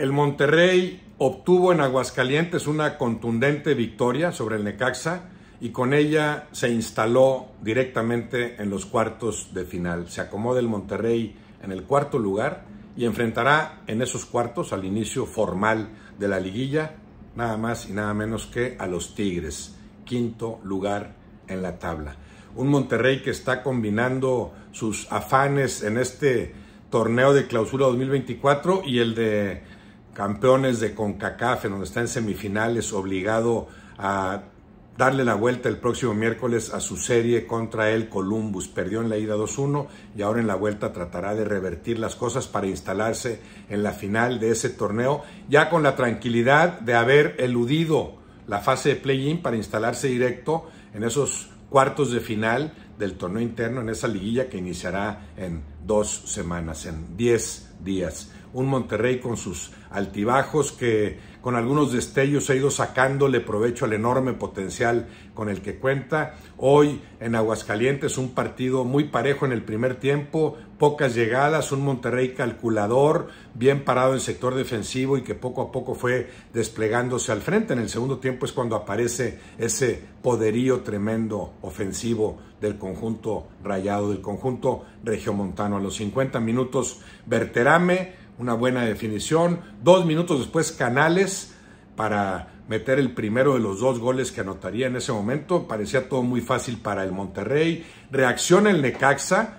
El Monterrey obtuvo en Aguascalientes una contundente victoria sobre el Necaxa y con ella se instaló directamente en los cuartos de final. Se acomoda el Monterrey en el cuarto lugar y enfrentará en esos cuartos al inicio formal de la liguilla, nada más y nada menos que a los Tigres, quinto lugar en la tabla. Un Monterrey que está combinando sus afanes en este torneo de clausura 2024 y el de campeones de CONCACAF, en donde está en semifinales, obligado a darle la vuelta el próximo miércoles a su serie contra el Columbus. Perdió en la ida 2-1 y ahora en la vuelta tratará de revertir las cosas para instalarse en la final de ese torneo, ya con la tranquilidad de haber eludido la fase de play-in para instalarse directo en esos cuartos de final del torneo interno, en esa liguilla que iniciará en dos semanas, en diez días un Monterrey con sus altibajos que con algunos destellos ha ido sacándole provecho al enorme potencial con el que cuenta. Hoy en Aguascalientes un partido muy parejo en el primer tiempo, pocas llegadas, un Monterrey calculador, bien parado en sector defensivo y que poco a poco fue desplegándose al frente. En el segundo tiempo es cuando aparece ese poderío tremendo ofensivo del conjunto rayado, del conjunto regiomontano. A los 50 minutos, Berterame una buena definición. Dos minutos después, Canales para meter el primero de los dos goles que anotaría en ese momento. Parecía todo muy fácil para el Monterrey. Reacciona el Necaxa.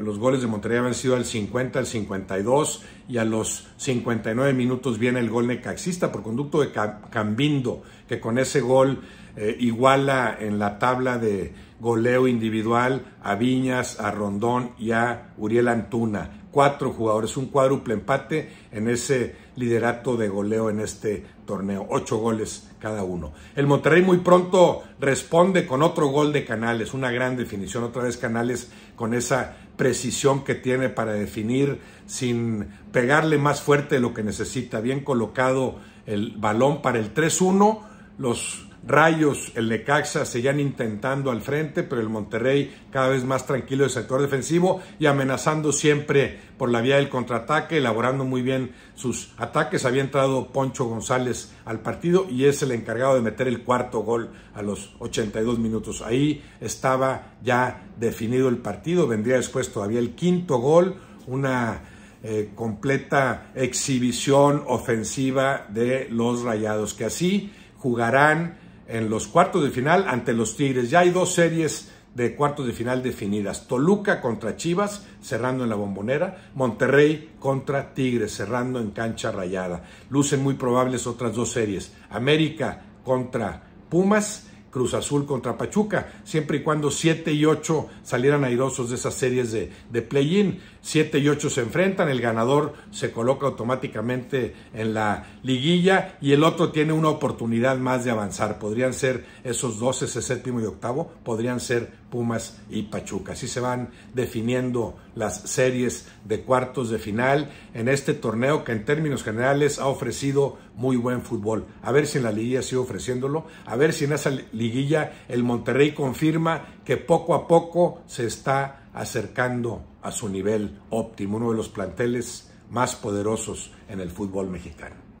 los goles de Monterrey habían sido al 50, al 52 y a los 59 minutos viene el gol necaxista por conducto de Cambindo, que con ese gol eh, iguala en la tabla de goleo individual a Viñas, a Rondón y a Uriel Antuna. Cuatro jugadores, un cuádruple empate en ese liderato de goleo en este torneo. Ocho goles cada uno. El Monterrey muy pronto responde con otro gol de Canales, una gran definición. Otra vez Canales con esa precisión que tiene para definir sin pegarle más fuerte de lo que necesita. Bien colocado el balón para el 3-1. Los Rayos, el Necaxa seguían intentando al frente, pero el Monterrey cada vez más tranquilo del sector defensivo y amenazando siempre por la vía del contraataque, elaborando muy bien sus ataques. Había entrado Poncho González al partido y es el encargado de meter el cuarto gol a los 82 minutos. Ahí estaba ya definido el partido, vendría después todavía el quinto gol, una eh, completa exhibición ofensiva de los Rayados, que así jugarán en los cuartos de final ante los Tigres. Ya hay dos series de cuartos de final definidas. Toluca contra Chivas, cerrando en la bombonera. Monterrey contra Tigres, cerrando en cancha rayada. Lucen muy probables otras dos series. América contra Pumas Cruz Azul contra Pachuca, siempre y cuando 7 y 8 salieran airosos de esas series de, play-in. 7 y 8 se enfrentan, el ganador se coloca automáticamente en la liguilla y el otro tiene una oportunidad más de avanzar. Podrían ser esos 12, ese séptimo y octavo, podrían ser Pumas y Pachuca. Así se van definiendo las series de cuartos de final en este torneo que en términos generales ha ofrecido muy buen fútbol. A ver si en la liguilla sigue ofreciéndolo, a ver si en esa liguilla el Monterrey confirma que poco a poco se está acercando a su nivel óptimo, uno de los planteles más poderosos en el fútbol mexicano.